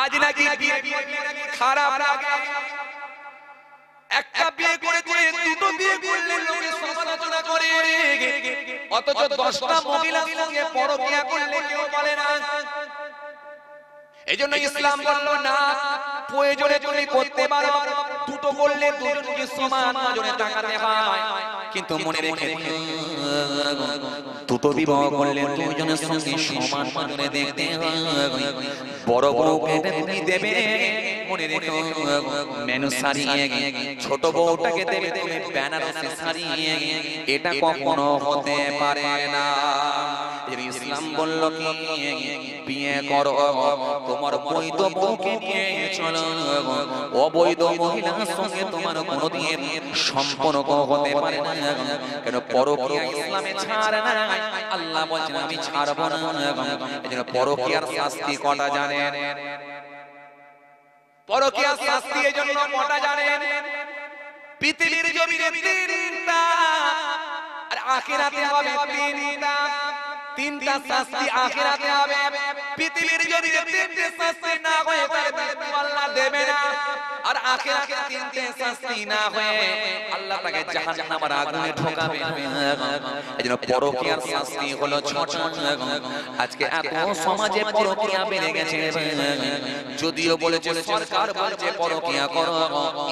আজ নাকি খারাপ লাগে একটা বিয়ে করেছে দুটো বিয়ে করলে লোকে সমালোচনা করে অথচ দশটা মহিলা সঙ্গে পরকিয়া করলে কেউ বলে না ইসলাম বলল না প্রয়োজনে তুমি করতে পারো দুটো করলে দুজনকে সমান নজরে তাকাতে হয় কিন্তু মনে রেখে দুটো বিবাহ করলে দুজনের সঙ্গে সমান করে দেখতে বড় বউকে তুমি দেবে মনে রেখো মেনু শাড়ি ছোট বউটাকে দেবে তুমি বেনারসি শাড়ি এটা কখনো হতে পারে না আমাদের ইসলাম বলল কি বিয়ে করো তোমার বৈধ বউকে নিয়ে চলো অবৈধ মহিলার সঙ্গে তোমার কোনোদিন সম্পর্ক হতে পারে না কেন পরকীয়া ইসলামে ছাড় না আল্লাহ বলছেন আমি ছাড়ব না এজন্য পরকীয়ার শাস্তি কটা জানেন পরকীয়ার শাস্তি এজন্য কটা জানেন পৃথিবীর জমিনে তিনটা আর আখিরাতে হবে তিনটা তিনটা শাস্তি আখিরাতে হবে পৃথিবীর যদি তিনটে শাস্তি না হয় তাহলে আল্লাহ দেবে না আর আখিরাতে তিনটে শাস্তি না হয় আল্লাহ তাকে আগুনে ঢোকাবে এজন্য পরকীয়ার শাস্তি হলো আজকে এত সমাজে পরকীয়া বেড়ে গেছে যদিও বলেছে সরকার বলছে পরকীয়া করো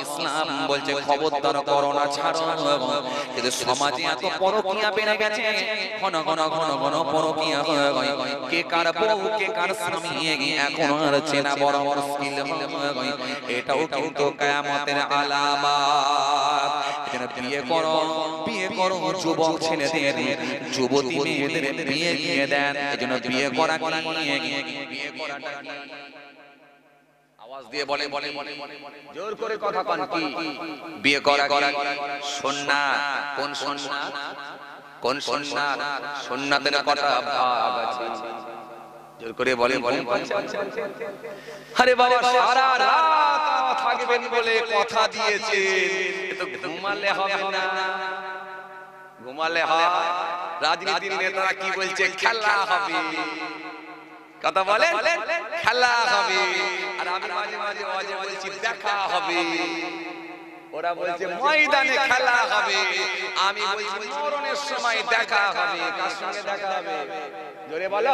ইসলাম বলছে খবরদার করো না ছাড়ো কিন্তু সমাজে এত পরকীয়া বেড়ে গেছে ঘন ঘন ঘন ঘন এটাও কিন্তু কিয়ামতের বিয়ে করো বিয়ে করো যুবক ছেলেদের যুবতী দেন এজন্য বিয়ে বিয়ে করাটা আওয়াজ দিয়ে বলে বলে জোর করে কথা কন কি বিয়ে কোন কোন সন্ন্যাত সন্ন্যাতের কথা ভাগ আছে জোর করে বলে বলে আরে বাবা সারা রাত থাকবেন বলে কথা দিয়েছে তো ঘুমালে হবে না ঘুমালে হয় রাজনীতির নেতারা কি বলছে খেলা হবে কথা বলে খেলা হবে আর আমি মাঝে মাঝে মাঝে বলছি দেখা হবে ওরা বলছে ময়দানে খেলা হবে আমি বলছি মরণের সময় দেখা হবে কার সঙ্গে দেখা হবে জোরে বলো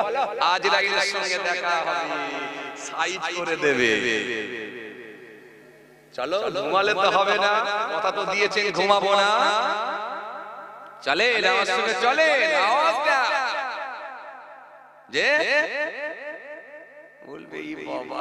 আজ রাইলের সঙ্গে দেখা হবে সাইজ করে দেবে চলো ঘুমালে তো হবে না কথা তো দিয়েছেন ঘুমাবো না চলে সঙ্গে চলে যে বলবে বাবা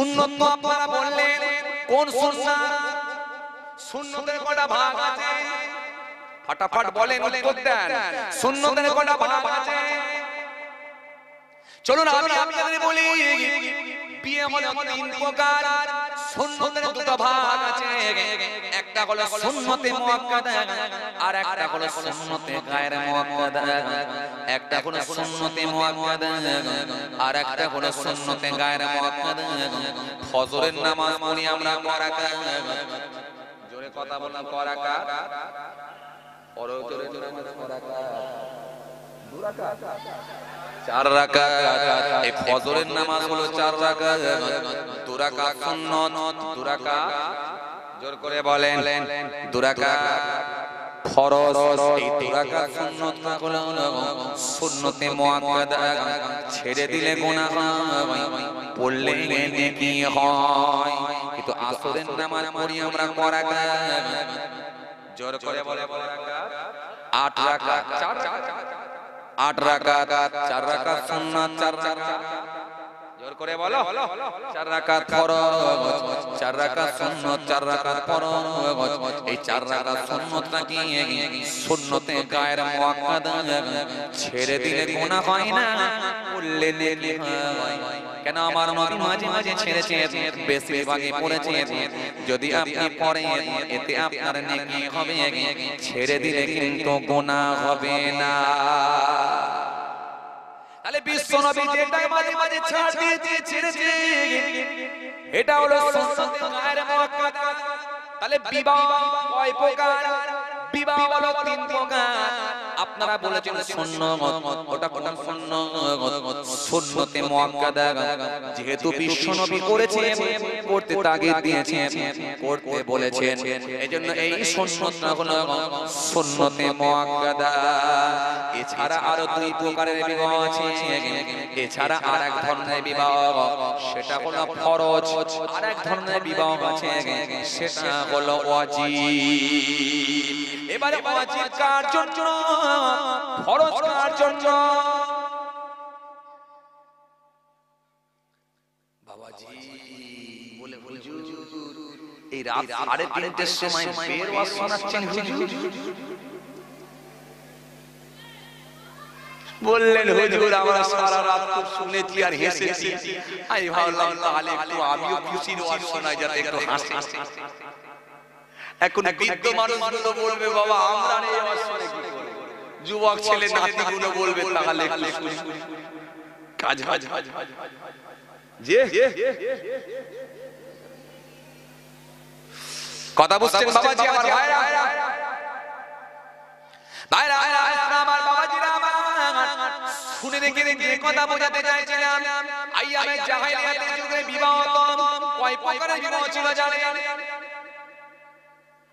সুন্নত তো আপনারা বললেন কোন সুন্নাত সুন্নতের কটা ভাগ আছে ফটাফট বলেন উত্তর দেন সুন্নতের কটা ভাগ আছে চলুন আমি আপনাদের বলি বিয়ে হলো তিন প্রকার সুন্নতের দুটো ভাগ আছে একটা হলো সুন্নতে আর একটা হলো সুন্নতে গায়রে একটা হলো সুন্নতে আর একটা হলো সুন্নতে গায়রে ফজরের নামাজ পড়ি আমরা জোরে কথা বললাম করাকা পরে জোরে জোরে চার রাখা এই ফজরের নামাজ হলো চার রাখা জোর করে বলেন ছেড়ে দিলে গুনাহ পড়লে নেকি হয় কিন্তু আমরা করাকা জোর করে বলে আট রাকাত চার আট রাকাত চার রাকাত চার রাকাত জোর করে বলো চার রাকাত ফরজ চার রাকাত চার রাকাত ফরজ এই চার রাকাত সুন্নতে গায়ের মুআক্কাদা ছেড়ে দিলে গুনাহ হয় না কেন আমার নবী মাঝে মাঝে ছেড়েছে বেশি ভাগে পড়েছে যদি আপনি পড়েন এতে আপনার নেকি হবে ছেড়ে দিলে কিন্তু গুনাহ হবে না বিশ্ব নবী যেটা মাঝে মাঝে ছাড় দিয়ে ছেড়েছে এটা হলো সুন্নতে গায়ের মুআক্কাদ তাহলে বিবাহ কয় প্রকার বিবাহ হলো তিন প্রকার আপনারা বলেছেন শূন্য ওটা কোন শূন্য শূন্যতে মুআক্কাদা যেহেতু বিশ্ব নবী করেছেন করতে তাগিদ দিয়েছেন করতে বলেছেন এজন্য এই শূন্যটা হলো শূন্যতে মুআক্কাদা এছাড়া আরো দুই প্রকারের বিবাহ আছে এছাড়া আর এক ধরনের বিবাহ সেটা হলো ফরজ আর এক ধরনের বিবাহ আছে সেটা হলো ওয়াজিব এবারে ওয়াজিব কার জন্য ফরজ কার জন্য বাবাজি বলে বলে এই রাত সাড়ে তিনটের সময় বের ওয়াজ শোনাচ্ছেন বললেন হুজুর আমরা সারা রাত খুব শুনেছি আর হেসেছি আমি ভাবলাম তাহলে একটু আমিও খুশির ওয়াজ শোনাই যাতে একটু হাসি এখন বৃদ্ধ মানুষগুলো বলবে বাবা আমরা নেই আমার সঙ্গে যুবক ছেলে নাতিগুলো বলবে তাহলে কাজ হাজ হাজ যে কথা বুঝছেন বাবাজি আমার ভাইরা ভাইরা আমার বাবাজিরা শুনে যে কথা বোঝাতে চাইছিলাম আইয়ামে জাহেলিয়াতের যুগে বিবাহ কয় প্রকারের বিবাহ ছিল জানেন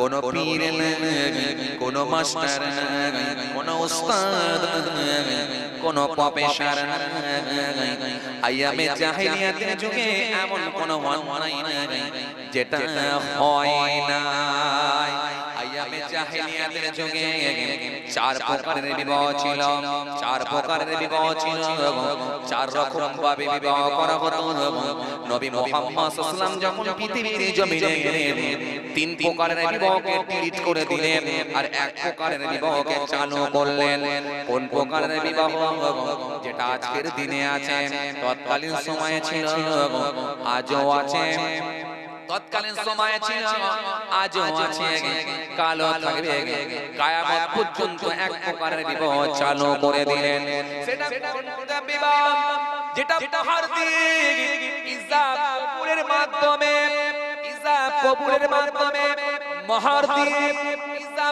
কোন পীর কোন মাস্টার কোন উস্তাদ কোন প্রফেসর আইয়ামে জাহিলিয়াতের যুগে এমন কোন কোনো নাই যেটা হয় না জাহেলিয়াতের যুগে চার প্রকারের বিবাহ ছিল চার প্রকারের বিবাহ ছিল চার রকম ভাবে বিবাহ করা হতো নবী মুহাম্মদ সাল্লাম যখন পৃথিবীর জমিনে তিন প্রকারের বিবাহকে ডিলিট করে দিলেন আর এক প্রকারের বিবাহকে চালু করলেন কোন প্রকারের বিবাহ যেটা আজকের দিনে আছে তৎকালীন সময়ে ছিল আজও আছে তৎকালীন সময়ে ছিল আজও আছে কালো থাকবে কায়ামত পর্যন্ত এক প্রকারের বিবাহ চালু করে দিলেন সেটা বিবাহ যেটা তাহার দিয়ে ইজা কবুলের মাধ্যমে ইজা কবুলের মাধ্যমে মহার দিয়ে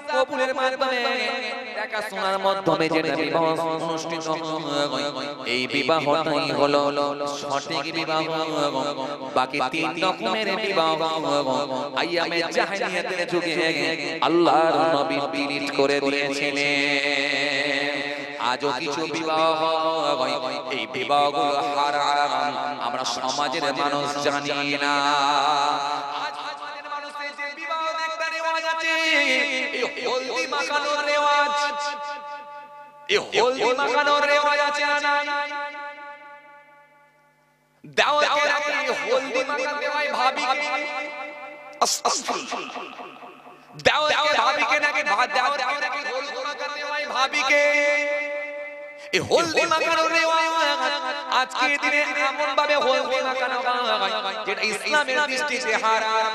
হিসাব কবুলের মাধ্যমে শোনার মাধ্যমে বিবাহ অনুষ্ঠিত এই বিবাহটাই হলো সঠিক বিবাহ বাকি তিন রকমের বিবাহ আইয়ামে যুগে আল্লাহর নবী করে দিয়েছিলেন আজও কিছু বিবাহ হারাম আমরা সমাজের মানুষ জানি না এই হলদি মাখানোর রেওয়াজ আছে না নাই দাওয়াতে রাখি হলদি মাখান দেওয়াই ভাবি দাওয়াতে ভাবি কে নাকি দাওয়াতে নাকি হলদি ভাবি কে এই হলদি মাখানোর রেওয়াজ আজকে দিনে এমন ভাবে হলদি মাখানো হয় যেটা ইসলামের দৃষ্টিতে হারাম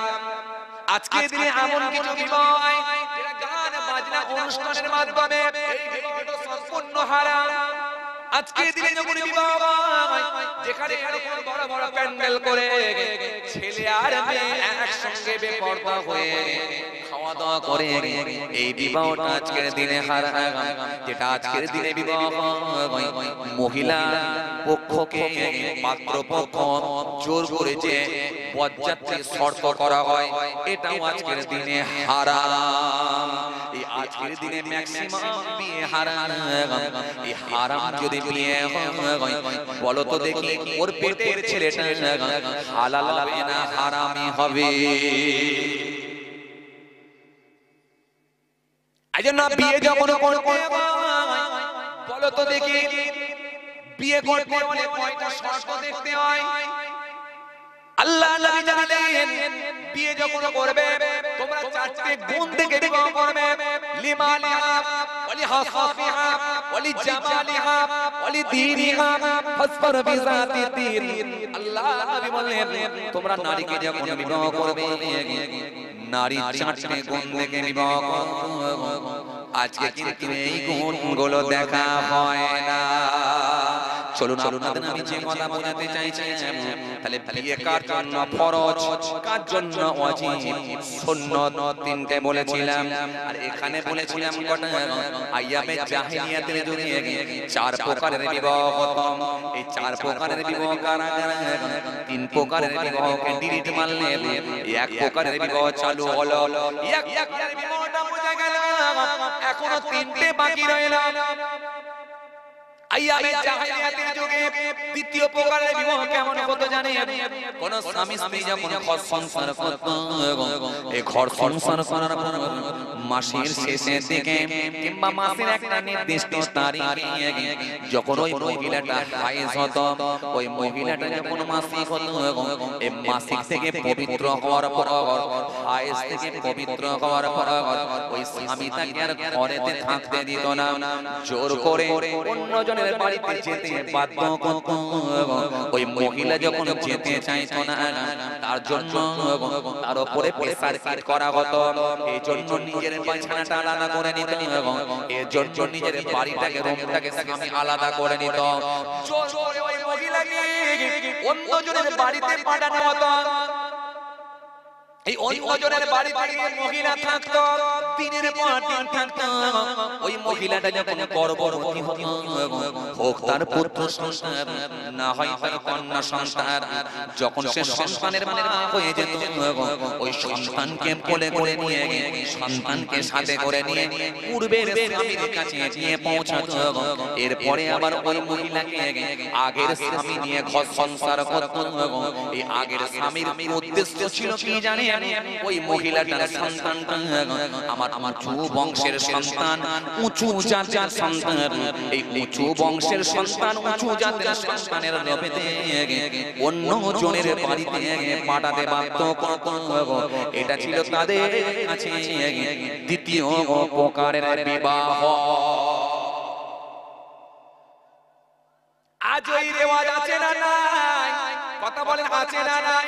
আজকে দিনে এমন কিছু বিষয় যেটা গান বাজনা অনুষ্ঠানের মাধ্যমে হারাম আজকে যখন যেখানে এরকম বড় বড় প্যান্ডেল করে ছেলে আর মেয়ে একসঙ্গে বেপর্দা হয়ে খাওয়া দাওয়া করে এই বিবাহটা আজকের দিনে যেটা আজকের দিনে বিবাহ মহিলা পক্ষকে মাত্র পক্ষ জোর করেছে যে শর্ত করা হয় এটাও আজকের দিনে হারা আজকের দিনে এই হারাম যদি বিয়ে হয় বলো তো দেখি ওর পেটের ছেলেটা হারামি হবে বিয়ে যখন বলো তো দেখি বিয়ে করতে কয়টা শর্ত দেখতে হয় আল্লাহ নবী জানালেন বিয়ে যখন করবে তোমরা চারটি গুণ দেখে বিবাহ করবে লিমালিহা আল্লাহ নবী তোমরা নারীকে যখন বিবাহ করবে নারী চারটি গুণ দেখে আজকে কিন্তু এই গুণগুলো দেখা হয় না চলুন আপনাদের আমি যে কথা বোঝাতে চাইছি হ্যাঁ, হ্যাঁ, তাহলে বিয়ে কার জন্য ফরজ কার জন্য ওয়াজিব সুন্নত তিনটে বলেছিলাম আর এখানে বলেছিলাম কটা আইয়ামে জাহিলিয়াতের দুনিয়া চার প্রকারের বিবাহ খতম এই চার প্রকারের বিবাহ কারা কারা তিন প্রকারের বিবাহ কে ডিলিট মানলে এক প্রকারের বিবাহ চালু হলো এক এক বিবাহটা বোঝা গেল এখনো তিনটে বাকি রইল আইয়ামে জাহিলিয়াতের যুগে ঘর সংসার করত করার পর মাসের শেষের দিকে যখন ওই মহিলাটা হায়েজ হতো ওই মহিলাটা যখন মাসিক হতো মাসিক থেকে পবিত্র হওয়ার পর পবিত্র হওয়ার পর ওই স্বামী থাকতে দিত না জোর করে অন্যজনের জনের বাড়িতে যেতে বাধ্য ওই মহিলা যখন যেতে চাইতো না তার জন্য তার উপরে প্রেসার ফিট করা হতো এই জন্য নিজের বিছানাটা আলাদা করে নিত এই জন্য নিজের বাড়িটাকে রুমটাকে স্বামী আলাদা করে নিত ওই মহিলাকে অন্য বাড়িতে পাঠানো হতো এই বাড়িতে মহিলা থাকতো দিনের থাকতো ওই মহিলাটা যখন গর্ভবতী হোক তার পুত্র না হয় কন্যা যখন সে সন্তানের হয়ে যেত ওই সন্তানকে কোলে করে নিয়ে সন্তানকে সাথে করে নিয়ে পূর্বের স্বামীর কাছে নিয়ে এরপরে আবার ওই মহিলাকে আগের স্বামী নিয়ে ঘর সংসার করত এই আগের স্বামীর উদ্দেশ্য ছিল কি জানে ওই মহিলাটার আমার বংশের উঁচু উঁচু অন্য জনের বাড়িতে পাঠাতে বাধ্য এটা ছিল তাদের কাছে দ্বিতীয় প্রকারের বিবাহ আজ ওই রেওয়াজ আছে না কথা বলেন আছে না নাই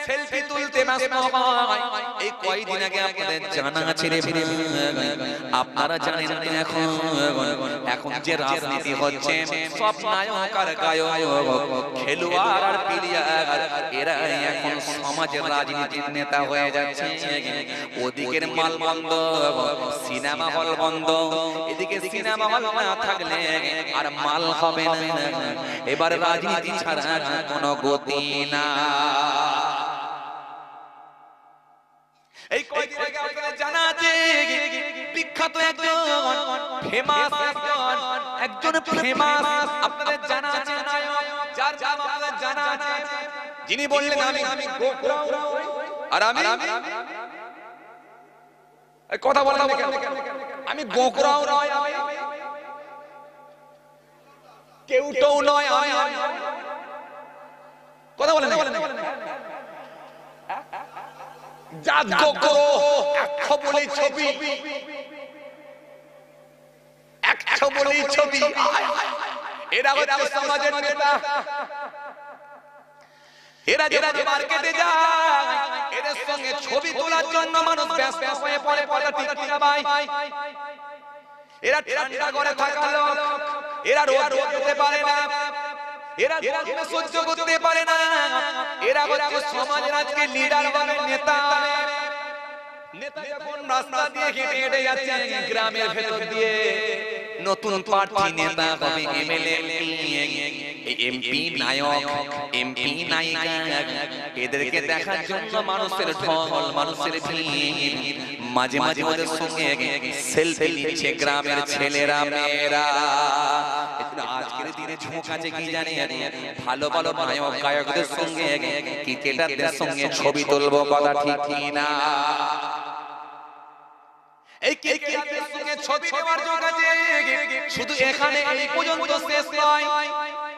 সেলফি তুলতে ব্যস্ত হয় এই কয়দিন আগে আপনাদের জানা আছে রে আপনারা জানেন না এখন এখন যে রাজনীতি হচ্ছে সব নায়ক আর গায়ক খেলোয়াড় আর প্লেয়ার এরা এখন সমাজের রাজনীতির নেতা হয়ে যাচ্ছে ওদিকের মাল বন্ধ সিনেমা হল বন্ধ এদিকে সিনেমা হল না থাকলে আর মাল হবে না এবার রাজনীতি ছাড়া কোনো গতি না এই কয়দিন আগে আপনাদের জানা আছে বিখ্যাত একজন ফেমাস একজন একজন ফেমাস আপনাদের জানা আছে নায়ক যার নাম আপনাদের জানা আছে যিনি বললেন আমি আমি আর আমি কথা বললাম আমি গোকরাও নয় আমি কেউ কেউটাও নয় আমি কথা বলেন কথা বলেন এরা হচ্ছে এরা যারা ছবি তোলার জন্য মানুষ ব্যস্ত হয়ে পড়ে পড়ে টিকা পায় এরা ঠান্ডা ঘরে থাকা লোক এরা রোদ যেতে পারে না এরা জন্মে সহ্য করতে পারে না এরা হচ্ছে লিডার নেতা নেতা যখন রাস্তা দিয়ে হেঁটে হেঁটে যাচ্ছে গ্রামের ভেতর দিয়ে নতুন নেতা হবে এমএলএ এমপি নায়ক এমপি নায়িকা এদেরকে দেখার জন্য মানুষের ঢল মানুষের ভিড় মাঝে মাঝে ওদের সঙ্গে সেলফি নিচ্ছে গ্রামের ছেলেরা মেয়েরা যে ঝোঁক আছে কি জানি ভালো ভালো নায়ক গায়কদের সঙ্গে ক্রিকেটারদের সঙ্গে ছবি তুলবো কথা ঠিক কি না এই ক্রিকেটারদের সঙ্গে ছবি নেওয়ার জন্য শুধু এখানে এই পর্যন্ত শেষ নয়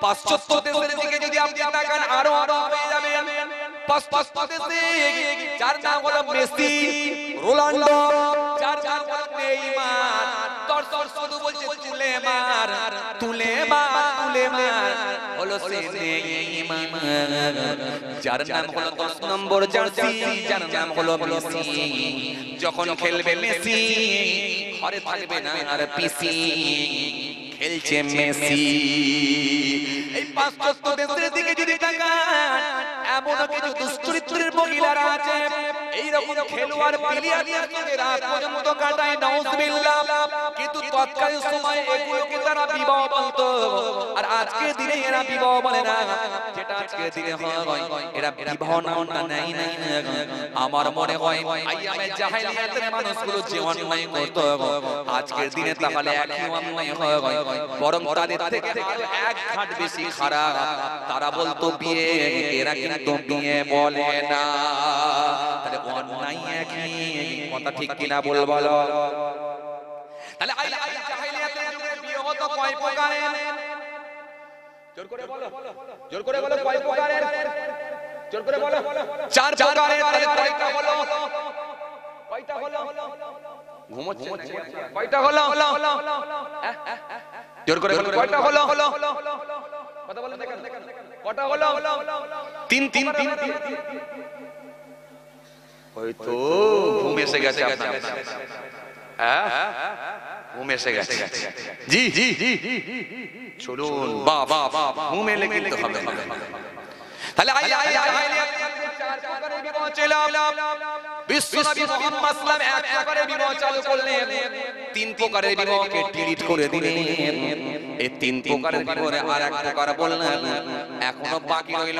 পাশ্চাত্য দেশের দিকে যদি আপনি তাকান আরো আরো হয়ে যাবেন পাশ্চাত্য দেশে যার নাম হলো মেসি রোনাল্ডো যার নাম হলো নেইমার দর্শক শুধু মার তুলে মার তুলে মার হলো সে নেইমান যার নাম হলো 10 নম্বর জার্সি যার নাম হলো মেসি যখন খেলবে মেসি ঘরে থাকবে না আর পিসি খেলছে মেসি এই পাশ্চাত্য দেশের দিকে যদি তাকান এমন কিছু দুশ্চরিত্রের মহিলারা আছে খেলোয়াড় রাত পর্যন্ত কাটায় কিন্তু তৎকালীন সময়ে এগুলোকে তারা বিবাহ আর আজকে দিনে এরা বিবাহ বলে না যেটা আজকে দিনে হয় এরা বিবাহ না নাই নাই আমার মনে হয় আইয়ামে জাহেলিয়াতের মানুষগুলো যে অন্যায় করত আজকের দিনে তাহলে একই অন্যায় হয় বরং তাদের থেকে এক ঘাট বেশি খারাপ তারা বলতো বিয়ে এরা কিন্তু বিয়ে বলে না তাহলে অন্যায় একই কথা ঠিক কিনা বল বলো তাহলে বিয়ে কয় প্রকারের জোর করে বলো জোর করে বলো কয় প্রকারের জোর করে বলো চার প্রকারের তাহলে কয়টা হলো কয়টা হলো হয়তো ঘুম এসে গেছে হ্যাঁ? ঘুম গেছে জি জি চলুন বা বা ঘুম এলে কিন্তু হবে তাহলে আই আইলে আইলে তিন প্রকারের বিবাহকে ডিলিট করে দিলেন এই তিন প্রকারের বিবাহে আর এক প্রকার বললেন এখনো বাকি রইল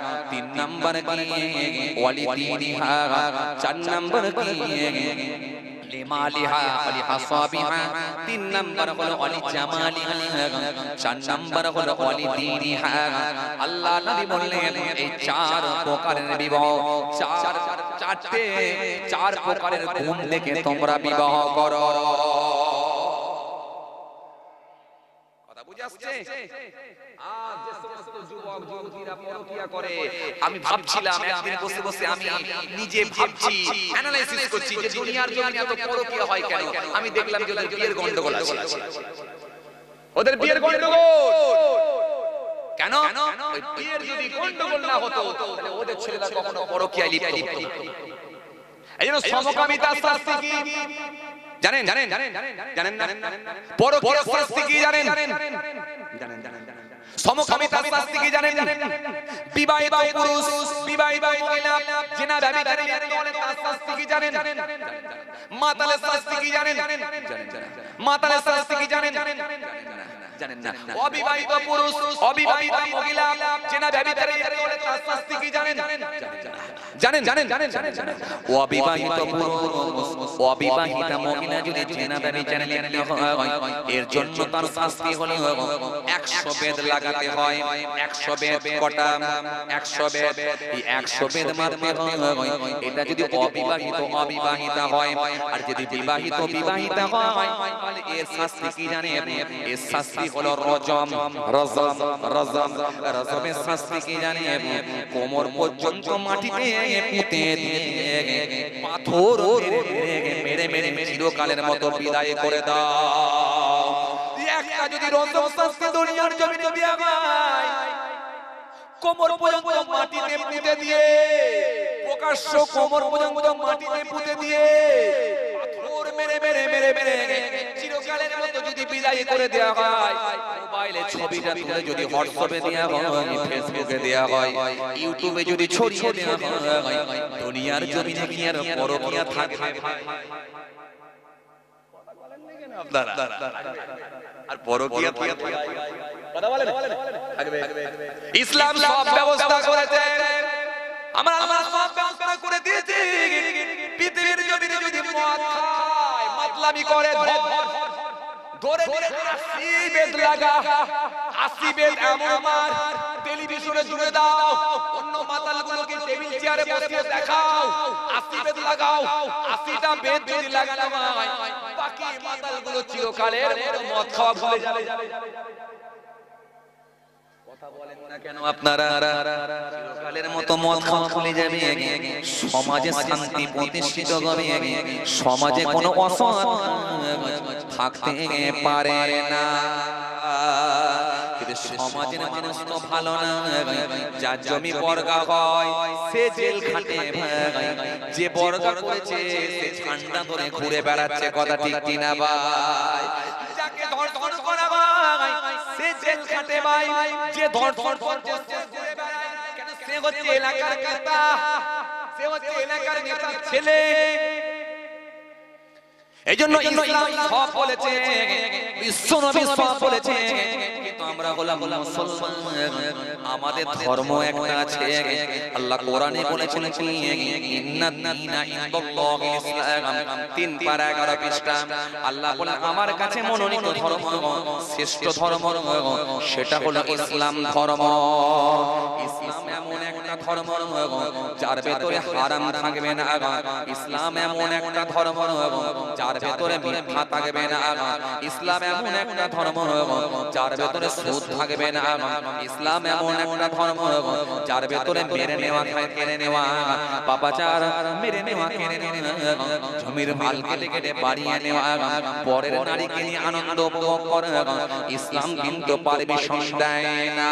তিন নম্বর কি চার নম্বর কি লিমালিহা ওয়ালি নাম্বার হলো ওয়ালি জামালিহা চার নাম্বার আল্লাহ নবী বললেন চার প্রকারের বিবাহ চার চার দেখে তোমরা বিবাহ করো আমি ভাবছিলাম একদিন বসে বসে আমি নিজে ভাবছি অ্যানালাইসিস করছি যে কেন আমি দেখলাম ওদের বিয়ের গন্ডগোল ওদের বিয়ের গন্ডগোল কেন বিয়ের যদি গন্ডগোল না হতো তাহলে ওদের ছেলেরা কখনো পরকিয়ায় লিপ্ত হতো এই জন্য সমকামিতা শাস্তি কি জানেন জানেন জানেন জানেন কি জানেন জানেন জানেন শাস্তি কি জানেন জানেন মাতালের শাস্তি কি জানেন মাতালের কি জানেন জানেন না অবিবাহিত পুরুষ অবিবাহিত মহিলা জেনা ব্যভিচারে করে তার শাস্তি কি জানেন জানেন জানেন জানেন জানেন অবিবাহিত পুরুষ অবিবাহিত মহিলা যদি জেনা ব্যভিচারে লিপ্ত হয় এর জন্য তার শাস্তি হলো 100 বেদ লাগাতে হয় 100 বেদ কটা 100 বেদ এই 100 বেদ মারতে হয় এটা যদি অবিবাহিত অবিবাহিত হয় আর যদি বিবাহিত বিবাহিতা হয় তাহলে এর শাস্তি কি জানেন এর শাস্তি হলো রজম রজম রজম কোমর পর্যন্ত মাটিতে পুঁতে দিয়ে পাথর মেরে মেরে চিরকালের মতো বিদায় করে দাও একটা যদি রজম দুনিয়ার দিয়ে কোমর পর্যন্ত মাটিতে পুঁতে দিয়ে প্রকাশ্য কোমর পর্যন্ত মাটিতে পুঁতে দিয়ে পাথর মেরে মেরে মেরে মেরে চিরকালের মতো যদি বিদায় করে দেওয়া হয় মোবাইলে ছবিটা তুলে যদি হোয়াটসঅ্যাপে দেওয়া হয় ফেসবুকে দেওয়া হয় ইউটিউবে যদি ছড়িয়ে দেওয়া হয় দুনিয়ার জমিনে কি আর পরকিয়া থাকে আপনারা আর পরকিয়া থাকে কথা বলেন থাকবে ইসলাম সব ব্যবস্থা করেছে আমরা আমার সব ব্যবস্থা করে দিয়েছি পৃথিবীর যদি যদি মদ খায় মাতলামি করে ধর ধরে ধরে আশি লাগা আশি এমন আমার টেলিভিশনে জুড়ে দাও অন্য মাতালগুলোকে টেবিল চেয়ারে বসিয়ে দেখাও আশি বেদ লাগাও আশিটা বেদ যদি লাগালাম হয় বাকি মাতালগুলো চিরকালের মদ খাওয়া ভুলে যাবে সমাজে থাকতে পারে না সমাজের মানুষ তো ভালো না যার জমি বর্গা হয় সে জেল খাটে যে বর্গা করেছে সে ঠান্ডা ধরে ঘুরে বেড়াচ্ছে কথা ঠিক কিনা বাই যাকে ধর ধর করা খাটে ভাই যে সে হচ্ছে এলাকার সে হচ্ছে এলাকার ছেলে এই জন্য ইসলাম সব বলেছে বিশ্ব নবী সব বলেছে আমরা হলাম মুসলমান আমাদের ধর্ম একটা আছে আল্লাহ কোরআনে বলেছেন ইন্নাত দীনা ইনদাল্লাহি ইসলাম তিন পারা 11 পৃষ্ঠা আল্লাহ বলেন আমার কাছে মনোনীত ধর্ম শ্রেষ্ঠ ধর্ম সেটা হলো ইসলাম ধর্ম ধর্ম যার ভেতরে হারাম থাকবে না ইসলাম এমন একটা ধর্ম যার ভেতরে মিথ্যা থাকবে না ইসলাম এমন একটা ধর্ম যার ভেতরে সুদ থাকবে না ইসলাম এমন একটা ধর্ম যার ভেতরে মেরে নেওয়া কেড়ে নেওয়া মেরে নেওয়া কেড়ে নেওয়া জমির মাল কেটে কেটে বাড়িয়ে নেওয়া পরের নারীকে নিয়ে আনন্দ উপভোগ করে ইসলাম কিন্তু পারবে দেয় না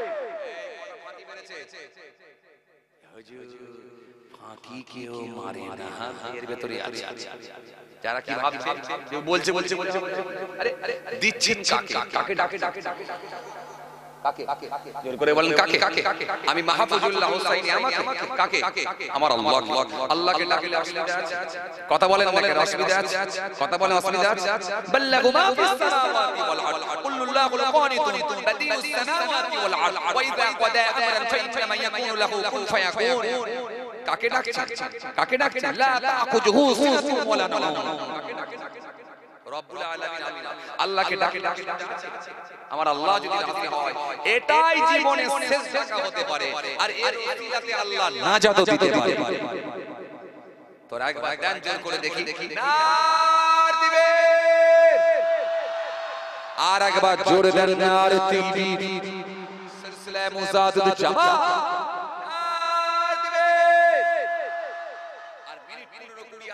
কি কেউ মারে না এর ভেতরে আছে যারা কি ভাবছে কেউ বলছে বলছে বলছে আরে আরে দিচ্ছেন কাকে কাকে ডাকে ডাকে ডাকে আমি মাহফুজুল্লাহ কথা বলেন কাকে কাকে লা তাকুজহু রব্বুল আলামিন আল্লাহকে আমার আল্লাহ যদি রাজি হয় এটাই জীবনে শেষ দেখা হতে পারে আর এর ইতিহাসে আল্লাহ নাজাত দিতে পারে তোর একবার জোর করে দেখি দেখি নার দিবে আর একবার জোরে দেন নার সিলসিলা জামা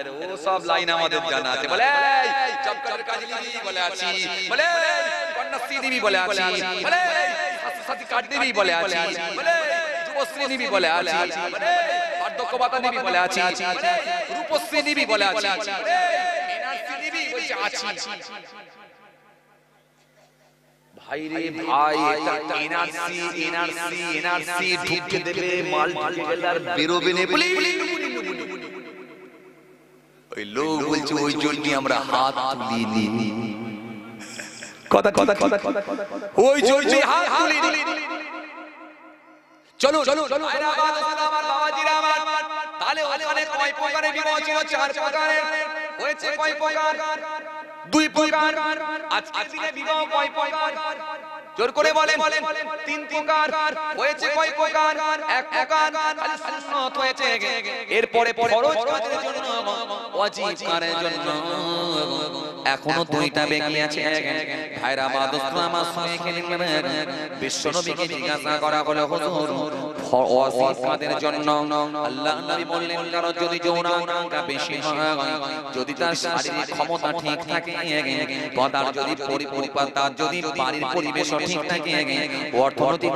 আরে ও সব লাইন আমাদের জানা আছে বলে চপ চপ কাজলি বলে আছি বলে কন্যাশ্রী দিবি বলে আছি বলে সাথী কার্ড দিবি বলে আছি বলে যুবশ্রী দিবি বলে আছি বলে বার্ধক্য ভাতা বলে আছি রূপশ্রী দিবি বলে আছি এনআরসি দিবি বলছে আছি ভাই রে ভাই এনআরসি এনআরসি এনআরসি ঢুকে দেবে মাল ঢুকে বেরোবে না বলি ওই লোক বলছে ওই জন্য আমরা হাত তুলি নি কথা কথা কথা ওই জন্য হাত তুলি নি চলো চলো চলো হায়দ্রাবাদ আমার বাবাজিরা আমার তাহলে ওখানে কয় প্রকারের বিবাহ চার প্রকারের হয়েছে কয় প্রকার দুই প্রকার আজকে দিনে বিবাহ কয় প্রকার জোর করে বলেন বলেন তিন প্রকার হয়েছে কয় প্রকার এক প্রকার খালি সুন্নাত হয়েছে এরপরে ফরজ কাজের জন্য ওয়াজিব কাজের জন্য এখনো দুইটা বাকি আছে ভাইরা মাদুস আমার শুনে খেলেন বিশ্বনবীকে জিজ্ঞাসা করা হলো হুজুর ওয়াসিস জন্য আল্লাহ যদি তার শারীরিক ঠিক থাকে পরিবেশ ঠিক থাকে অর্থনৈতিক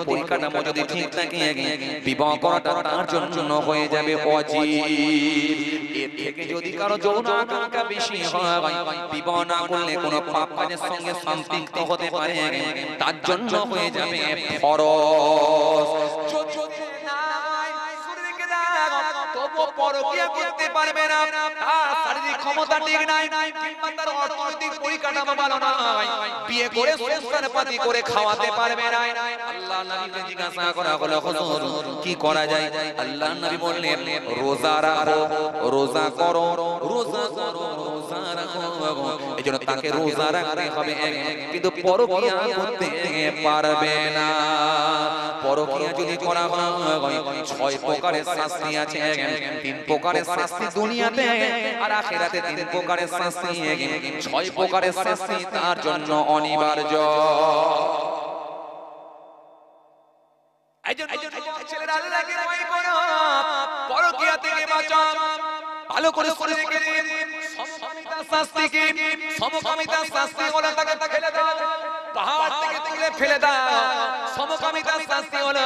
ঠিক থাকে বিবাহ করাটা জন্য হয়ে যাবে অজীব কোনো হতে পারে তার জন্য হয়ে যাবে তবুও পরকিয়া করতে পারবে না তার শারীরিক ক্ষমতা ঠিক নাই কিংবা তার অর্থনৈতিক পরিকাঠামো ভালো নয় বিয়ে করে সংসারপাতি করে খাওয়াতে পারবে না আল্লাহ নবীকে জিজ্ঞাসা করা হলো হুজুর কি করা যায় আল্লাহ নবী বললেন রোজা রাখো রোজা করো রোজা করো রোজা রাখো এজন্য তাকে রোজা রাখতে হবে কিন্তু পরকিয়া করতে পারবে না পরকিয়া যদি করা হয় ছয় প্রকারের শাস্তি আছে তিন প্রকারের শাস্তি দুনিয়াতে আর আখেরাতে তিন প্রকারের শাস্তি ছয় প্রকারের শাস্তি তার জন্য অনিবার্য ভালো করে সমকামিতা শাস্তি হলো তাকে তাকে পাহাড় ফেলে দাও সমকামিতা শাস্তি হলো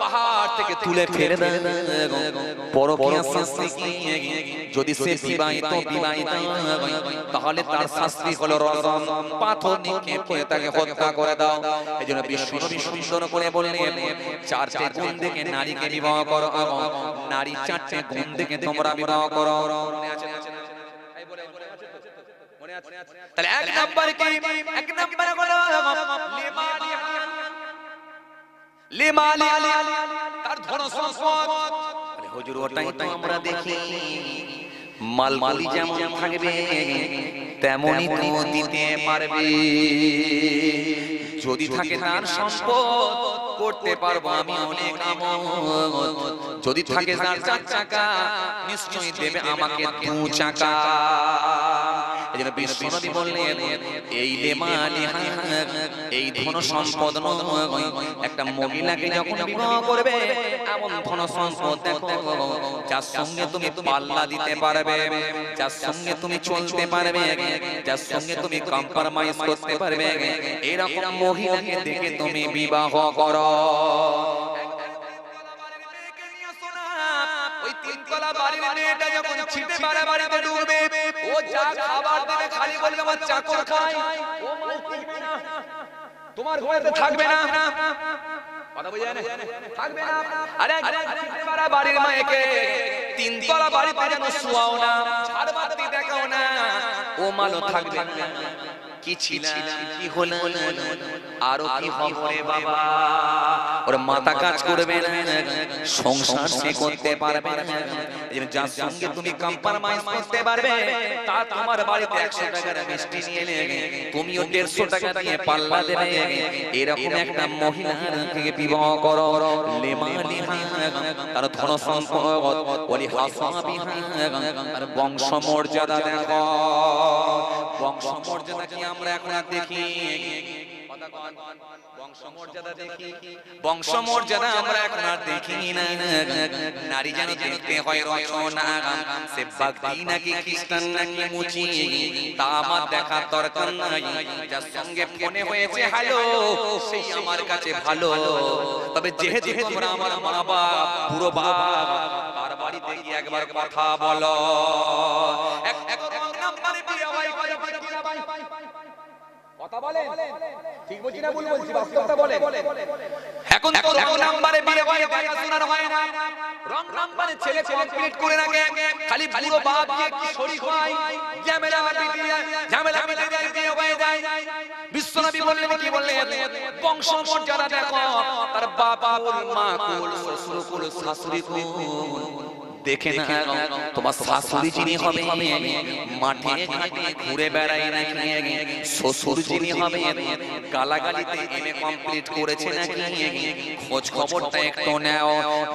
পাহাড় থেকে তুলে ফেলে দাও পরকীয়া শাস্তি কি যদি সে বিবাহিত বিবাহিত তাহলে তার শাস্তি হলো রজম পাথর নিক্ষেপ তাকে হত্যা করে দাও এই জন্য বিশ্ব সুন্দর করে চার চার গুণ থেকে নারীকে বিবাহ করো নারী চারটে গুণ থেকে তোমরা বিবাহ করো আছে তাহলে এক নাম্বার কি এক নাম্বার হলো লিমালি তার ধন সম্পদ হুজুর ওটাই তো আমরা দেখি মাল মালি যেমন থাকবে তেমনই তো দিতে পারবে যদি থাকে তার সম্পদ করতে পারবো আমি অনেক যদি থাকে তার চার চাকা নিশ্চয়ই দেবে আমাকে দু চাকা এই লেমা এই ধন সম্পদ একটা মহিলাকে যখন বিবাহ করবে এমন ধন সম্পদ দেখো যার সঙ্গে তুমি পাল্লা দিতে পারবে যার সঙ্গে তুমি চলতে পারবে যার সঙ্গে তুমি কম্প্রোমাইজ করতে পারবে এরকম মহিলাকে দেখে তুমি বিবাহ করো তিনতলা বাড়ির মেয়েটা যখন ছিটে বাড়াবাড়িতে ডুববে ও যা খাবার বলি আমার চাকর খায় ও মাল থাকবে না তোমার ঘরেতে থাকবে না কথা বুঝে না থাকবে না আরে বাড়া বাড়ির মায়েকে তিন তলা বাড়িতে যেন শুয়াও না ছাড় বাতি দেখাও না ও মালও থাকবে না কি ছিলাম কি হলাম আরো মাথা কাজ করবে সংসার করতে পারবে তুমি কম্প্রোমাইজ করতে পারবে তা তোমার বাড়িতে মিষ্টি নিয়ে টাকা দিয়ে পাল্লা দেবে এরকম একটা মহিলা থেকে বিবাহ করো ধন সম্পদ বংশ মর্যাদা দেখ বংশমর্যাদা কি আমরা এখন আর দেখি বংশমর্যাদা আমরা এখন আর দেখি না নারী জানি দেখতে হয় রচনা সে ভক্তি নাকি খ্রিস্টান নাকি মুচি তা আমার দেখা দরকার নাই যার সঙ্গে মনে হয়েছে হ্যালো সেই আমার কাছে ভালো তবে যেহেতু তোমরা আমার মা বাপ পুরো বাপ তার বাড়িতে গিয়ে একবার কথা বলো এখন তো রং নাম্বারে বিয়ে হয় গায়না শোনানো হয় না রং নাম্বারে ছেলে কমপ্লিট করে রাখে খালি বুড়ো বাপ দিয়ে কি শরীর হয় ঝামেলা মিটিয়ে ঝামেলা মিটিয়ে বিয়ে হয়ে যায় বিশ্বনবী বললেন কি বললেন বংশ মর্যাদা দেখো তার বাবা কুল মা কুল শ্বশুর কুল শাশুড়ি কুল দেখে না তোমার শাশুড়ি যিনি হবে মাঠে ঘুরে বেড়ায় নাকি শ্বশুর যিনি হবে গালাগালিতে কমপ্লিট করেছে নাকি খোঁজ খবরটা একটু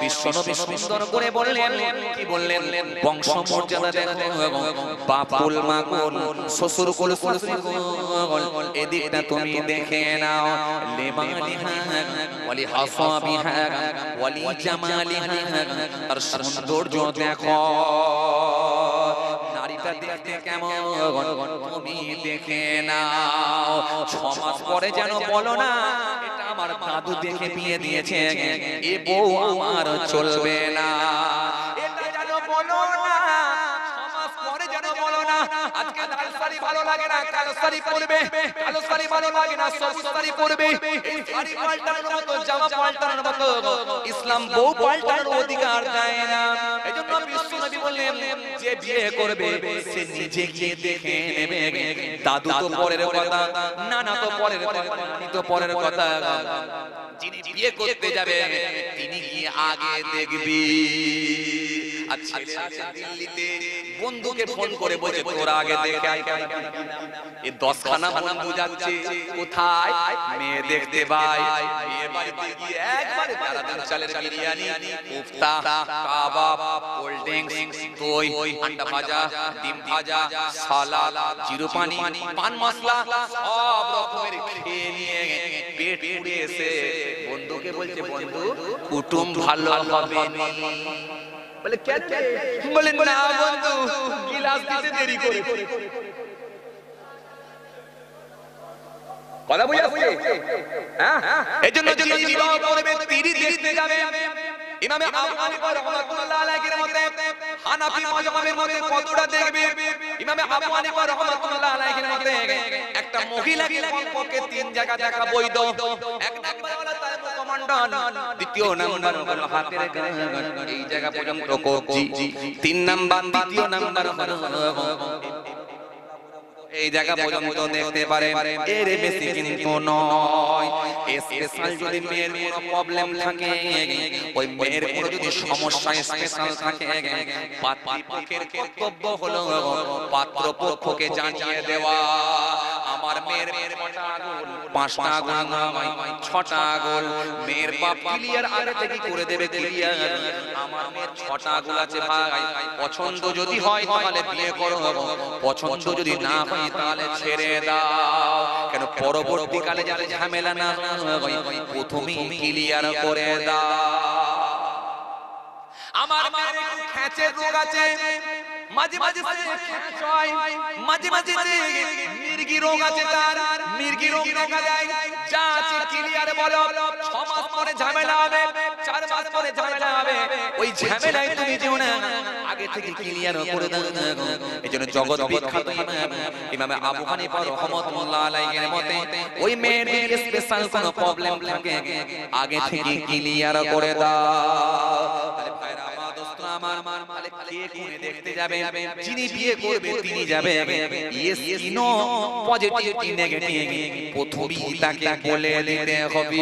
বিশ্বনবী সুন্দর করে বললেন কি বললেন বংশ মর্যাদা দেখো শ্বশুর কোল এদিকটা তুমি দেখে নাও লেমা লিহা ওয়ালি হাসাবিহা ওয়ালি জামালিহা সৌন্দর্য দেখো নারীটা দেখতে কেমন তুমি দেখে নাও ছ মাস পরে যেন বলো না এটা আমার দাদু দেখে বিয়ে দিয়েছে এ বউ আমার চলবে না এটা যেন বলো না আগে লাল শাড়ি ভালো না না ইসলাম বউ পাল্টানোর অধিকার দেয় না এজন্য বিশ্ব নবী বললেন যে বিয়ে করবে সে নিজে গিয়ে দেখে নেবে দাদু তো পরের কথা নানা তো পরের কথা তো পরের কথা যিনি বিয়ে করতে যাবে তিনি গিয়ে আগে দেখবি বন্ধুকে ফোন করে বলছে তোরা আগে দেখে আয় এই দশখানা বন্ধু যাচ্ছে কোথায় মেয়ে দেখতে ভাই মেয়ে বাড়িতে গিয়ে একবারে দাদাদের চালের বিরিয়ানি কোল্ড ড্রিঙ্কস দই ডিম ভাজা সালাদ জিরো পানি পান মশলা বন্ধুকে বলছে বন্ধু কুটুম ভালো হবে বলে কেন বলে না বন্ধু গিলাস দিতে দেরি করে কথা বুঝে হ্যাঁ? এই জন্য যিনি বিবাহ করবে তিনি দেখতে যাবে ইমামে আবু হানিফা হানাফি মাযহাবের মতে কতটা দেখবে ইমামে আবু হানিফা রাহমাতুল্লাহ আলাইহির মতে একটা মহিলাকে কমপক্ষে তিন জায়গা দেখা বৈধ এক নাম্বার মন্ডল দ্বিতীয় নাম্বার হলো হাতের এই জায়গা পর্যন্ত তিন নাম্বার দ্বিতীয় নাম্বার হলো এই জায়গা পর্যন্ত দেখতে পারে এর বেশি কিন্তু নয় স্পেশাল যদি মেয়ের কোনো প্রবলেম থাকে ওই মেয়ের কোনো যদি সমস্যা স্পেশাল থাকে পাত্রপক্ষের কর্তব্য হলো পাত্রপক্ষকে জানিয়ে দেওয়া আমার মেয়ের পাঁচটা ছটা মেয়ের ক্লিয়ার আগে থেকে করে দেবে ক্লিয়ার আমার মেয়ের ছটা আগুন আছে ভাই পছন্দ যদি হয় তাহলে বিয়ে করো পছন্দ যদি না হয় ভাই তাহলে ছেড়ে দাও কেন পরবর্তীকালে যাতে ঝামেলা না হয় প্রথমেই ক্লিয়ার করে দাও আমার মায়ের একটু খেঁচের রোগ আছে মাঝে মাঝে মাঝে মাঝে মির্গি রোগ আছে তার মির্গি রোগ দেখা যায় যা আছে ক্লিয়ার বলো ছ মাস পরে ঝামেলা হবে চার মাস পরে ঝামেলা হবে ওই ঝামেলায় তুমি যেও না আগে থেকে ক্লিয়ার করে দাও এই জন্য জগৎ বিখ্যাত ইমাম ইমাম আবু হানিফা রহমাতুল্লাহ আলাইহির মতে ওই মেয়ের দিকে স্পেশাল প্রবলেম আগে থেকে ক্লিয়ার করে দাও তাহলে ভাইরা আমার দোস্ত আমার কে দেখতে যাবে যিনি বিয়ে করবে তিনি যাবে ইয়েস পজিটিভ নেগেটিভ প্রথমেই তাকে বলে দিতে হবে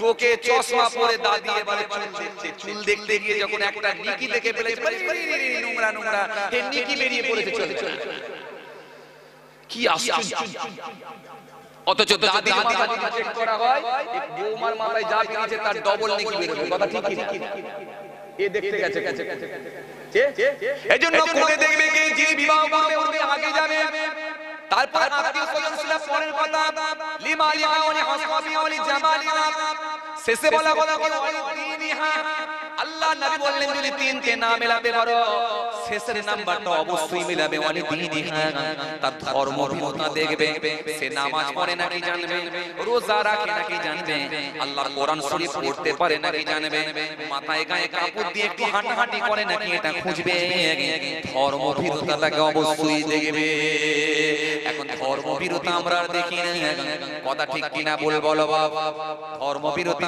চোখে চশমা পরে দাদি এবারে চুল দেখছে চুল দেখতে গিয়ে যখন একটা নিকি দেখে ফেলেছে নোংরা নোংরা হে নিকি বেরিয়ে পড়েছে চলে চলে কি আশ্চর্য অথচ দাদি মাথা চেক করা হয় বৌমার মাথায় যা কিনেছে তার ডবল নাকি বেরোবে কথা ঠিক কি এ দেখতে গেছে গেছে জন্য দেখবে কি বিবাহ করবে আগে যাবে তারপর আত্মীয় ছিল পরের কথা লিমা লিমা ওলি হাসাবি ওলি জামালিনা শেষে বলা কথা বলা বলো আল্লাহ নবী বললেন যদি তিনকে না মেলাবে বড় শেষের নাম্বারটা অবশ্যই মিলাবে অনেক দিনই তার ধর্ম ভিন্নতা দেখবে সে নামাজ পড়ে নাকি জানবে রোজা রাখে নাকি জানবে আল্লাহর কোরআন শরীফ পড়তে পারে নাকি জানবে মাথায় গায়ে কাপড় দিয়ে একটু হাঁটাহাঁটি করে নাকি এটা খুঁজবে ধর্ম ভিন্নতা তাকে অবশ্যই দেখবে এখন ধর্ম ভিন্নতা আমরা দেখি না কথা ঠিক কিনা বল বলো বাবা ধর্ম ভিন্নতা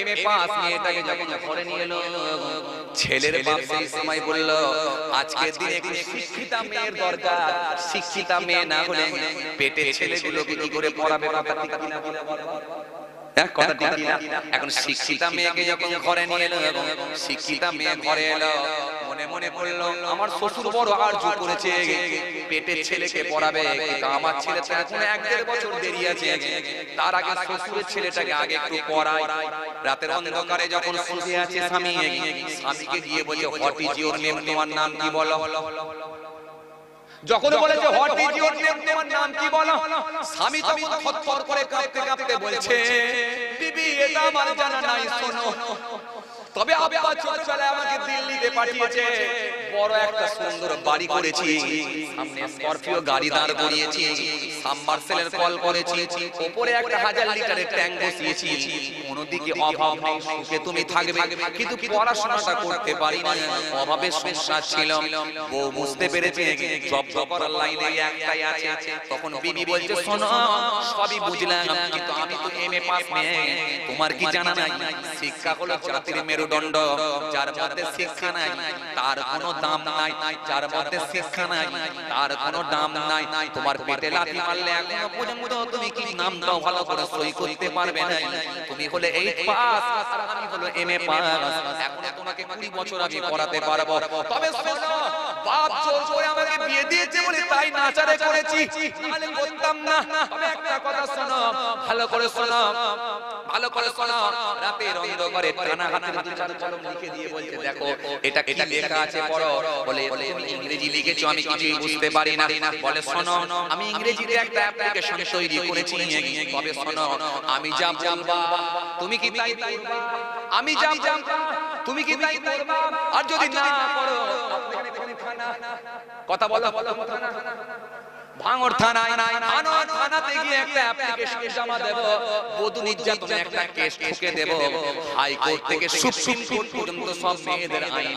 ছেলের সময় বলল আজকে শিক্ষিতা মেয়ের দরকার শিক্ষিতা মেয়ে না হলে পেটে ছেলেগুলোকে কি করে পড়াবে কথা ঠিক না পড়াবে কিন্তু আমার ছেলে এখন এক বছর দেরি আছে তার আগে শ্বশুরের ছেলেটাকে আগে একটু পড়ায় রাতের অন্ধকারে যখন শুনতে আছে স্বামী স্বামীকে গিয়ে বলে হটি জিওর নেম তোমার নাম কি বলো যখন বলেছে হট ইজ ইওর নেম নাম কি বলো স্বামী তখন থরথর করে কাঁপতে কাঁপতে বলছে বিবি এটা আমার জানা নাই শোনো তবে আব্বা ছোটবেলায় আমাকে দিল্লিতে পাঠিয়েছে বড় একটা সুন্দর বাড়ি করেছি সামনে স্করপিও গাড়ি দাঁড় করিয়েছি সাবমার্সেলের কল করেছি উপরে একটা হাজার লিটারের ট্যাঙ্ক বসিয়েছি কোনোদিকে অভাব নেই সুখে তুমি থাকবে কিন্তু পড়াশোনাটা করতে পারি না অভাবে সংসার ছিল ও বুঝতে পেরেছে জব করার লাইনে একটাই আছে তখন বিবি বলছে শোনো সবই বুঝলাম কিন্তু আমি তো এমএ পাস নেই তোমার কি জানা নাই শিক্ষা হলো জাতির মেরু মেরুদণ্ড যার মধ্যে শিক্ষা নাই তার কোনো দাম নাই যার মধ্যে শিক্ষা নাই তার কোনো দাম নাই তোমার পেটে লাথি মারলে এখনো পর্যন্ত তুমি কি নাম দাও ভালো করে সই করতে পারবে না তুমি হলে এই পাস আমি হলো এম এ পাস এখন তোমাকে 20 বছর আমি পড়াতে পারবো তবে শোনো বাপ জোর করে আমাকে বিয়ে দিয়েছে বলে তাই নাচারে করেছি তাহলে বলতাম না তবে একটা কথা শোনো ভালো করে শোনো ভালো করে শোনো রাতের অন্ধকারে টানা হাতে দুই চার কলম লিখে দিয়ে বলছে দেখো এটা কি লেখা আছে পড়ো বলে তুমি ইংরেজি লিখেছো আমি কিছু বুঝতে পারি না বলে শোনো আমি ইংরেজিতে একটা অ্যাপ্লিকেশন তৈরি করেছি তবে শোনো আমি যা বলবা তুমি কি তাই আমি যা বলবা তুমি কি তাই করবা আর যদি না পড়ো কথা বলো কথা না ভাঙর থানায় আনোয়ার থানাতে গিয়ে একটা অ্যাপ্লিকেশন জমা দেব বধু নির্যাতনের একটা কেস ঠুকে দেব হাইকোর্ট থেকে সুপ্রিম কোর্ট পর্যন্ত সব মেয়েদের আইন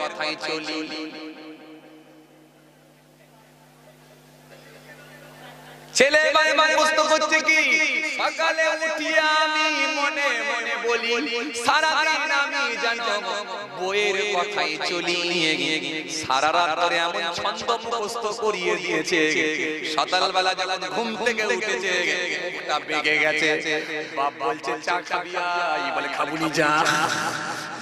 কথাই চলি ছেলে ভাই ভাই বুঝতে হচ্ছে কি সকালে উঠিয়া আমি মনে মনে বলি সারা দিন আমি জানত বইয়ের কথাই চলি সারা রাত ধরে এমন ছন্দ মুখস্থ করিয়ে দিয়েছে সকাল বেলা যখন ঘুম থেকে উঠেছে ওটা বেগে গেছে বাপ বলছে চা খাবি আই বলে খাবুনি যা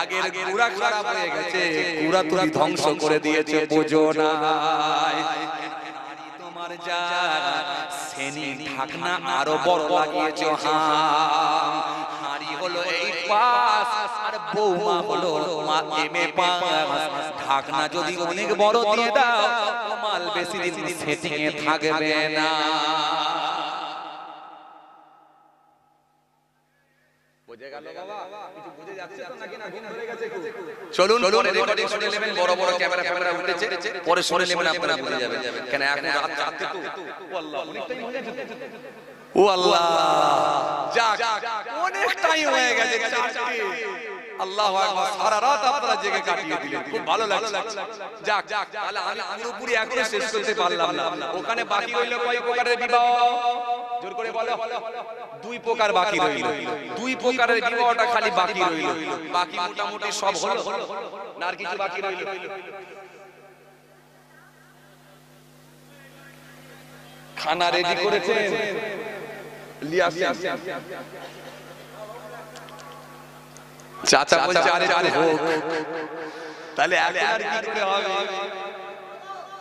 আগের কুড়া খারাপ হয়ে গেছে কুড়া তুমি ধ্বংস করে দিয়েছে বোঝো না তোমার শ্রেণী ঢাকনা আরো বড় লাগিয়েছে হলো এই আর বৌমা হলো পাস ঢাকনা যদি অনেক বড় দিয়ে দাও মাল বেশি দিন সেটিংয়ে থাকবে না চলুন চলুন রেকর্ডিং শুনে বড় বড় ক্যামেরা ক্যামেরা পরে শুনে নেবেন আপনারা বুঝে হয়ে গেছে অনেক টাইম হয়ে গেছে আল্লাহ সারা রাত আপনারা জেগে কাটিয়ে দিলেন খুব ভালো লাগছে যাক যাক তাহলে আমি পুরোপুরি এখনো শেষ করতে পারলাম না ওখানে বাকি রইল কয় প্রকারের বিবাহ জোর করে বলো দুই প্রকার বাকি রইল দুই প্রকারের বিবাহটা খালি বাকি রইল বাকি মোটামুটি সব হলো না আর কিছু বাকি রইল খানা রেডি করেছেন লিয়া চাচা বলছে আরে আরে হোক তাহলে আর কি করে হবে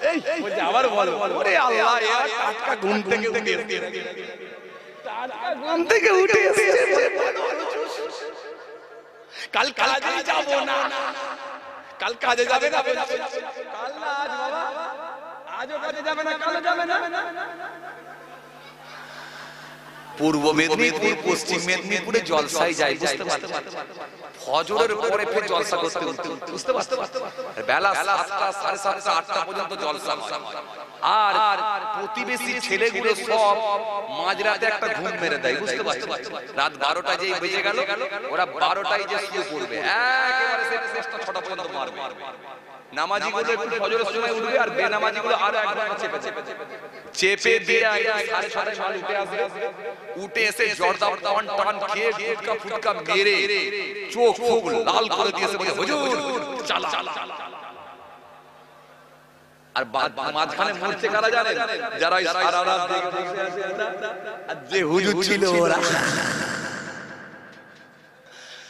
এই বলছে আবার বলো ওরে আল্লাহ এরা টাটকা ঘুম থেকে উঠে টাটকা ঘুম থেকে উঠে কাল কাজে যাব না কাল কাজে যাবে না কাল না আজ বাবা আজও কাজে যাবে না কালও যাবে না পূর্ব মেদিনীপুর পশ্চিম মেদিনীপুরে জলসাই যায় বুঝতে পারছি ফজরের পরে ফের জলসা করতে করতে বুঝতে পারছি বেলা 7টা 7:30 সাতটা আটটা পর্যন্ত জলসা আর প্রতিবেশী ছেলেগুলো সব মাঝরাতে একটা ঘুম মেরে দেয় বুঝতে পারছি রাত 12টা যেই বেজে গেল ওরা 12টায় যে শুয়ে পড়বে একেবারে ছটা পর্যন্ত মারবে নামাজিগুলো একটু ফজরের সময় উঠবে আর বেনামাজিগুলো আরো এক চেপে চেপে চেপে দিয়ে সাড়ে সাড়ে সাড়ে উঠে আসবে উঠে এসে জর্দা টান টান খেয়ে ফুটকা ফুটকা মেরে চোখ ফুক লাল করে দিয়েছে বলে হুজুর চালা মাঝখানে মরছে কারা জানে যারা সারা রাত দেখে আর যে হুজুর ছিল ওরা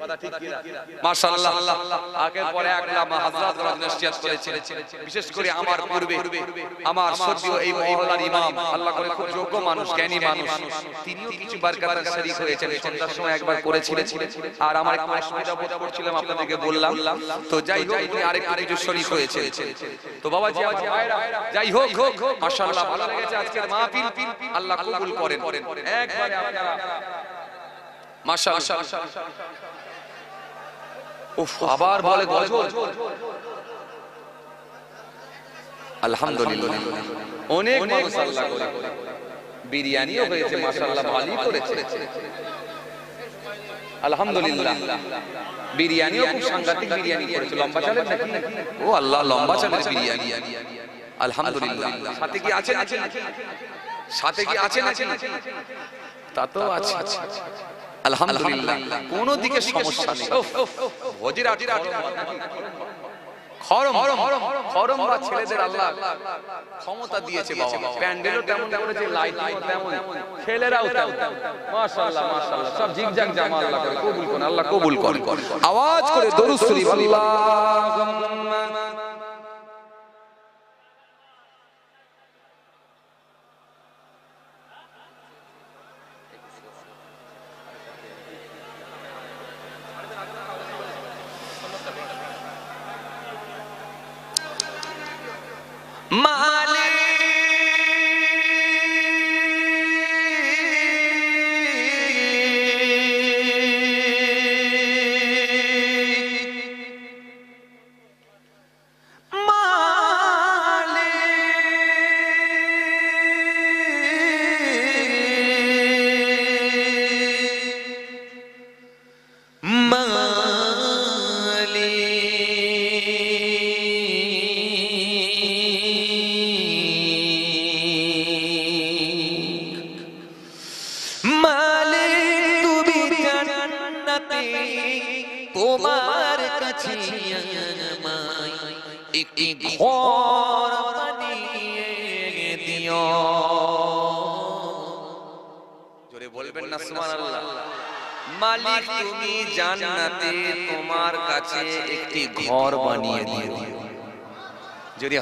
কথা ঠিক কিনা মাশাআল্লাহ পরে একলামা হযরত বিশেষ করে আমার পূর্বে আমার সদ্য এই মহল্লার ইমাম আল্লাহ খুব যোগ্য মানুষ জ্ঞানী মানুষ তিনিও কিছু বারকাতের শরীক হয়েছেন একবার করেছিলেন আর আমার করছিলাম আপনাদেরকে বললাম তো যাই হোক আরেক আরেক আরেকটু শরীক হয়েছে তো বাবা জি যাই হোক হোক মাশাআল্লাহ ভালো লেগেছে আজকের মাহফিল আল্লাহ কবুল করেন একবারে মাশাল উফ আবার বলে গজল আলহামদুলিল্লাহ অনেক মানুষ বিরিয়ানিও হয়েছে মাশাআল্লাহ ভালোই করেছে আলহামদুলিল্লাহ বিরিয়ানি খুব সাংঘাতিক বিরিয়ানি করেছে লম্বা চালের নাকি ও আল্লাহ লম্বা চালের বিরিয়ানি আলহামদুলিল্লাহ সাথে কি আছে সাথে কি আছে তা তো আছে আচ্ছা আচ্ছা আলহামদুলিল্লাহ কোন দিকে সমস্যা নেই ভজিরা খরম খরম বা ছেলেদের আল্লাহ ক্ষমতা দিয়েছে বাবা প্যান্ডেলও তেমন তেমন যে লাইট তেমন ছেলেরাও তেমন মাশাআল্লাহ মাশাআল্লাহ সব জিগজাগ জামা আল্লাহ করে কবুল করুন আল্লাহ কবুল করুন আওয়াজ করে দরুদ শরীফ My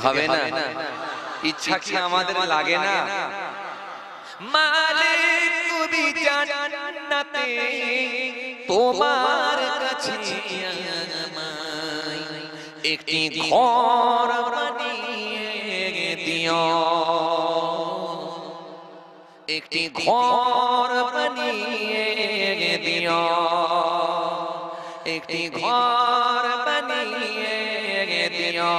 হবে না ইচ্ছা কি আমাদের লাগে না মালিক তোমার কাছে একটি দিও একটি ঘর বানিয়ে দিও একটি ঘর বানিয়ে দিও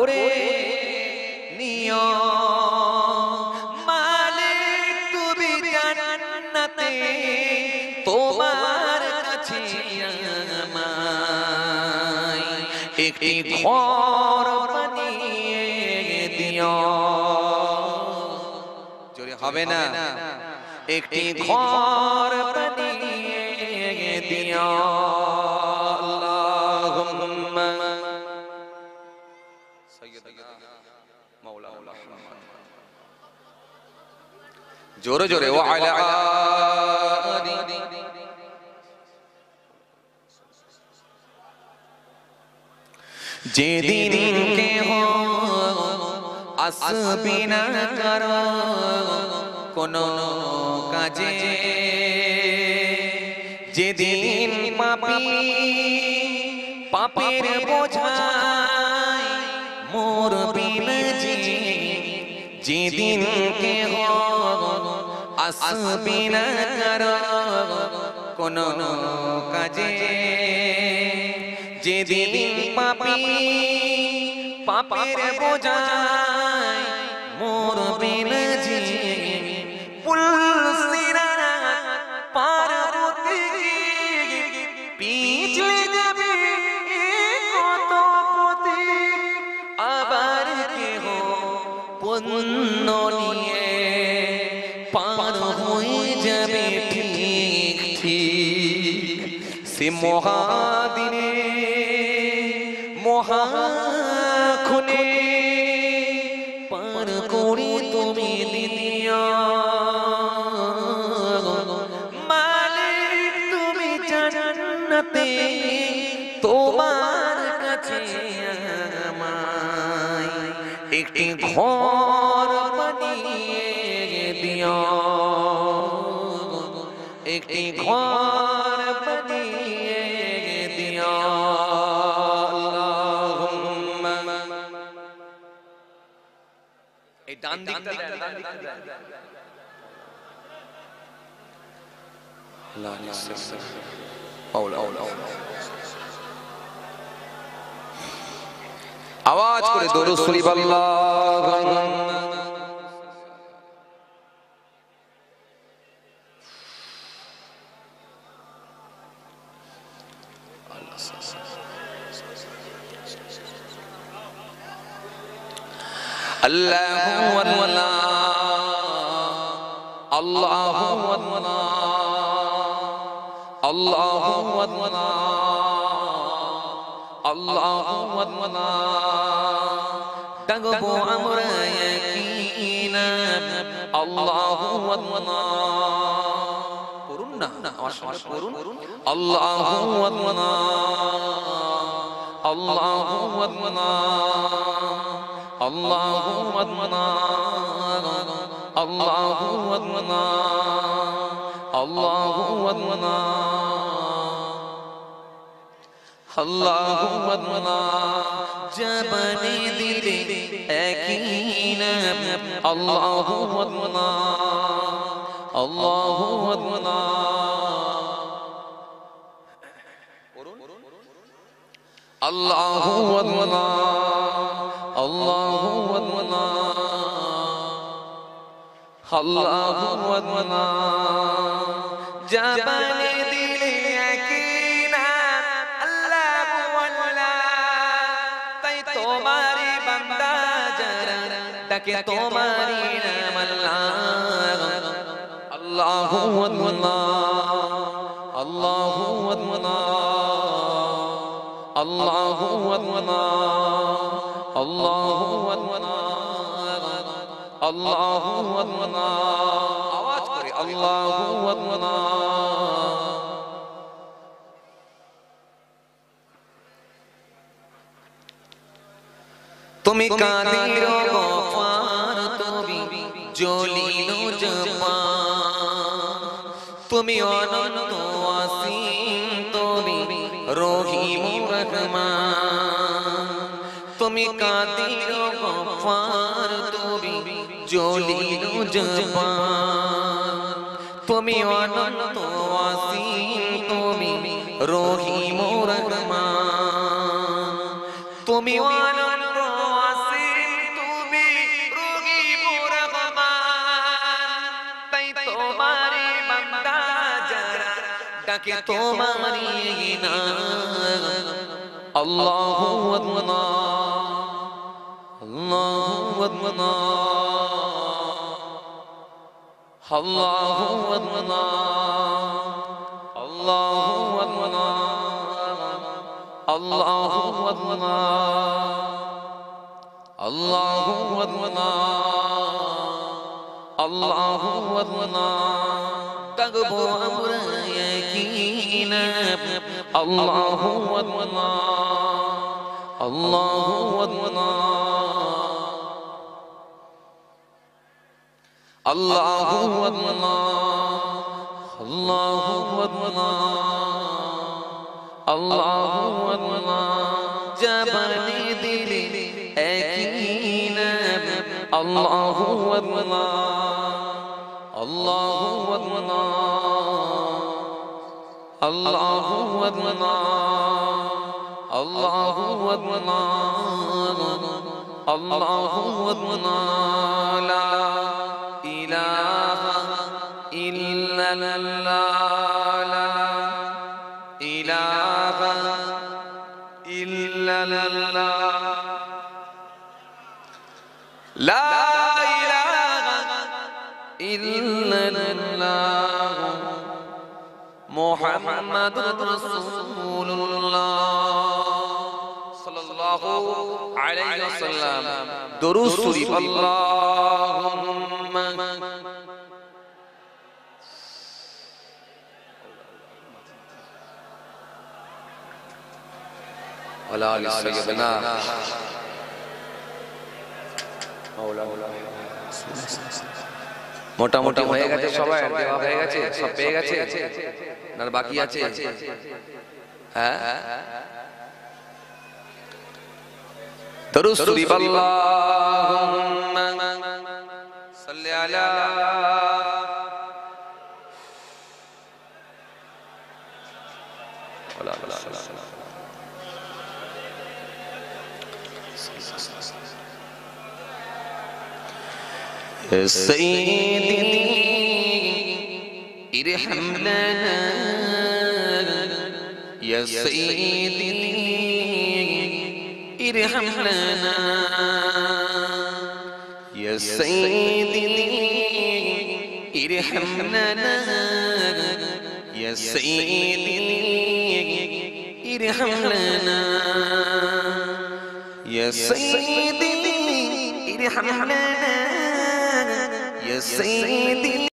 করে নিয় মালে তুমি জানতে তোমার কাছে আমায় একটি ঘর বানিয়ে দিও জোরে হবে না একটি ঘর বানিয়ে দিও जोरे जोरे वो आला जे दिन के हो असबिन करो कोनो काजे जे दिन पापी पापेर बोझाई मोर बिन जी যেদিন কে আসবি না কর কোন কাজে যেদিন পাপি পাপের বোঝা Muhammad. لا نستغفر مولى আওয়াজ করে الله الله تغبو أمر يكينا الله هو الله الله ودنا الله الله ودنا الله अल्लाह जबने दिले यकीन अल्लाह अल्लाह अल्लाह अल्लाह अल्लाह जबने तक तुम्हारी मल्ला अल्लाह अल्लाह अल्लाह अल्लाह अल्लाह अल्लाह अल्लाह आवाज करे अल्लाह अल्लाह তুমি কাঁদির গো জলিল জপা তুমি অনন্ত অসীম তুমি রহিম রহমান তুমি কাদির গফার তুমি জলিল জপা তুমি অনন্ত অসীম তুমি রহিম রহমান তুমি অনন্ত তাকে তোমারই না আল্লাহু আল্লাহ আল্লাহু আল্লাহ আল্লাহু আল্লাহ আল্লাহু আল্লাহ আল্লাহু আল্লাহ আল্লাহু আল্লাহ আল্লাহু আল্লাহ কাগবো আমরা زينب الله هو الله الله هو الله الله هو الله الله هو الله الله هو الله الله هو الله الله هو الله الله هو لا إله إلا الله لا إله إلا الله لا محمد رسول الله صلى الله عليه وسلم دروس شريف اللهم وعلى ال سيدنا مولانا મોટા મોટા મેગેજ છે સૌએ પેગે છે સો પેગે છે ના બાકી છે હે તરુસ્દીબલ્લા સલ્યાલા سيدي ارحم لنا يا سيدي ارحم لنا يا سيدي ارحم لنا يا سيدي ارحم لنا يا سيدي ارحم لنا seen